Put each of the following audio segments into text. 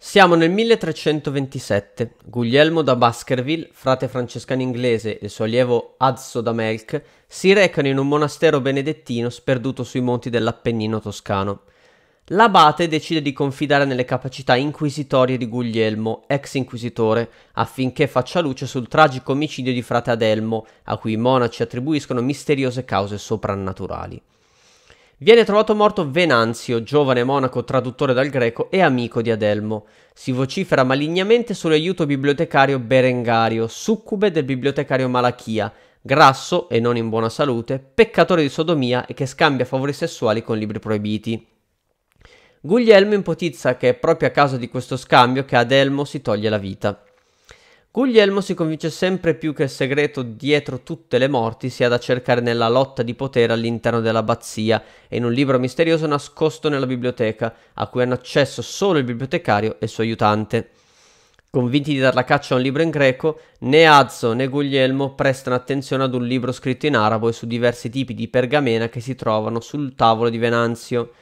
Siamo nel 1327. Guglielmo da Baskerville, frate francescano inglese e il suo allievo Azzo da Melk si recano in un monastero benedettino sperduto sui monti dell'Appennino toscano. L'abate decide di confidare nelle capacità inquisitorie di Guglielmo, ex inquisitore, affinché faccia luce sul tragico omicidio di frate Adelmo, a cui i monaci attribuiscono misteriose cause soprannaturali. Viene trovato morto Venanzio, giovane monaco traduttore dal greco e amico di Adelmo. Si vocifera malignamente sull'aiuto bibliotecario Berengario, succube del bibliotecario Malachia, grasso e non in buona salute, peccatore di sodomia e che scambia favori sessuali con libri proibiti. Guglielmo ipotizza che è proprio a causa di questo scambio che Adelmo si toglie la vita. Guglielmo si convince sempre più che il segreto dietro tutte le morti sia da cercare nella lotta di potere all'interno dell'abbazia e in un libro misterioso nascosto nella biblioteca, a cui hanno accesso solo il bibliotecario e il suo aiutante. Convinti di dar la caccia a un libro in greco, né Azzo né Guglielmo prestano attenzione ad un libro scritto in arabo e su diversi tipi di pergamena che si trovano sul tavolo di Venanzio.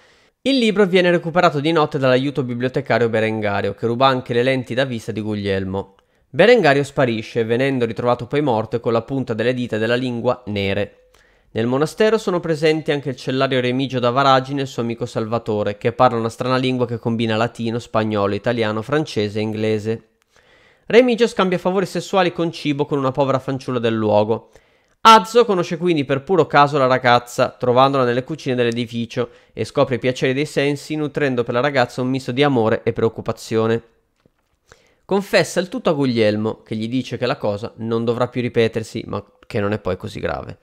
Il libro viene recuperato di notte dall'aiuto bibliotecario Berengario, che ruba anche le lenti da vista di Guglielmo. Berengario sparisce, venendo ritrovato poi morto e con la punta delle dita della lingua nere. Nel monastero sono presenti anche il cellario Remigio da Varagine e il suo amico Salvatore, che parla una strana lingua che combina latino, spagnolo, italiano, francese e inglese. Remigio scambia favori sessuali con cibo con una povera fanciulla del luogo. Azzo conosce quindi per puro caso la ragazza, trovandola nelle cucine dell'edificio, e scopre i piaceri dei sensi, nutrendo per la ragazza un misto di amore e preoccupazione confessa il tutto a Guglielmo, che gli dice che la cosa non dovrà più ripetersi, ma che non è poi così grave.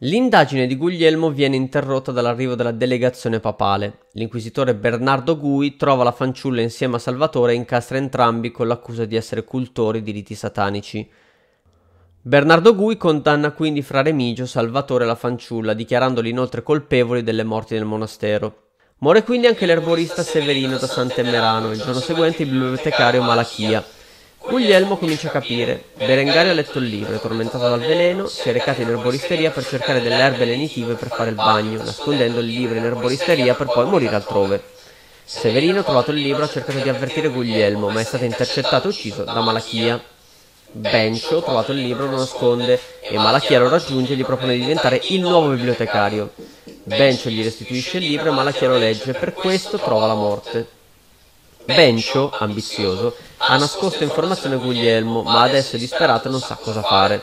L'indagine di Guglielmo viene interrotta dall'arrivo della delegazione papale. L'inquisitore Bernardo Gui trova la fanciulla insieme a Salvatore e incastra entrambi con l'accusa di essere cultori di riti satanici. Bernardo Gui condanna quindi fra Remigio, Salvatore e la fanciulla, dichiarandoli inoltre colpevoli delle morti nel monastero. Muore quindi anche l'erborista Severino da Sant'Emerano, il giorno seguente il bibliotecario Malachia. Guglielmo comincia a capire. Berengario ha letto il libro, è tormentato dal veleno, si è recato in erboristeria per cercare delle erbe lenitive per fare il bagno, nascondendo il libro in erboristeria per poi morire altrove. Severino, trovato il libro, ha cercato di avvertire Guglielmo, ma è stato intercettato e ucciso da Malachia. Bencio, trovato il libro, lo nasconde e Malachia lo raggiunge e gli propone di diventare il nuovo bibliotecario. Bencio gli restituisce il libro, ma la chiaro legge, per questo trova la morte. Bencio, ambizioso, ha nascosto informazioni a Guglielmo, ma adesso è disperato e non sa cosa fare.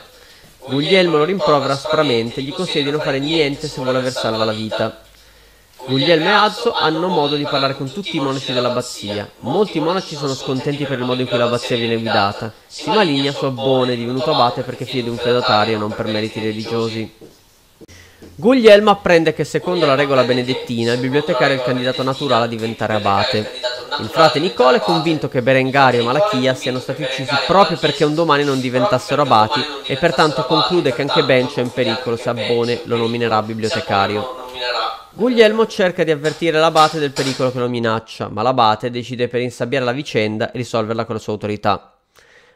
Guglielmo lo rimprovera aspramente e gli consiglia di non fare niente se vuole aver salva la vita. Guglielmo e Azzo hanno modo di parlare con tutti i monaci dell'abbazia. Molti monaci sono scontenti per il modo in cui l'abbazia viene guidata. Si maligna su Abbone, divenuto abate perché figlio di un fedatario e non per meriti religiosi. Guglielmo apprende che secondo la regola benedettina il bibliotecario è il candidato naturale a diventare abate. Il frate Nicola è convinto che Berengario e Malachia siano stati uccisi proprio perché un domani non diventassero abati e pertanto conclude che anche Bencio è in pericolo se Abbone lo nominerà bibliotecario. Guglielmo cerca di avvertire l'abate del pericolo che lo minaccia, ma l'abate decide per insabbiare la vicenda e risolverla con la sua autorità.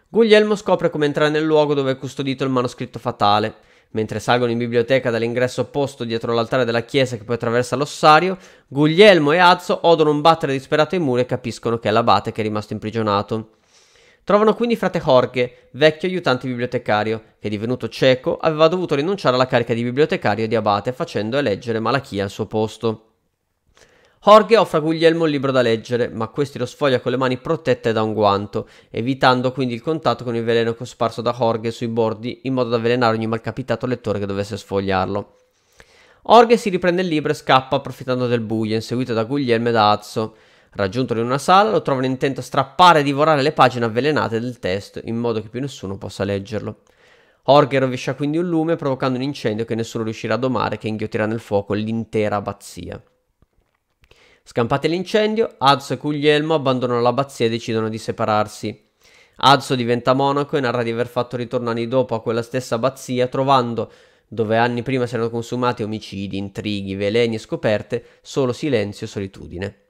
Guglielmo scopre come entrare nel luogo dove è custodito il manoscritto fatale Mentre salgono in biblioteca dall'ingresso opposto dietro l'altare della chiesa che poi attraversa l'ossario, Guglielmo e Azzo odono un battere disperato ai muri e capiscono che è l'abate che è rimasto imprigionato. Trovano quindi frate Jorge, vecchio aiutante bibliotecario, che divenuto cieco aveva dovuto rinunciare alla carica di bibliotecario di abate facendo eleggere Malachia al suo posto. Jorge offre a Guglielmo un libro da leggere, ma questi lo sfoglia con le mani protette da un guanto, evitando quindi il contatto con il veleno cosparso da Jorge sui bordi in modo da avvelenare ogni malcapitato lettore che dovesse sfogliarlo. Jorge si riprende il libro e scappa approfittando del buio, inseguito da Guglielmo e da Azzo. Raggiuntolo in una sala, lo trovano intento a strappare e divorare le pagine avvelenate del testo, in modo che più nessuno possa leggerlo. Jorge rovescia quindi un lume, provocando un incendio che nessuno riuscirà a domare, che inghiottirà nel fuoco l'intera abbazia. Scampate l'incendio, Azzo e Guglielmo abbandonano l'abbazia e decidono di separarsi. Azzo diventa monaco e narra di aver fatto ritorno anni dopo a quella stessa abbazia, trovando, dove anni prima si erano consumati omicidi, intrighi, veleni e scoperte, solo silenzio e solitudine.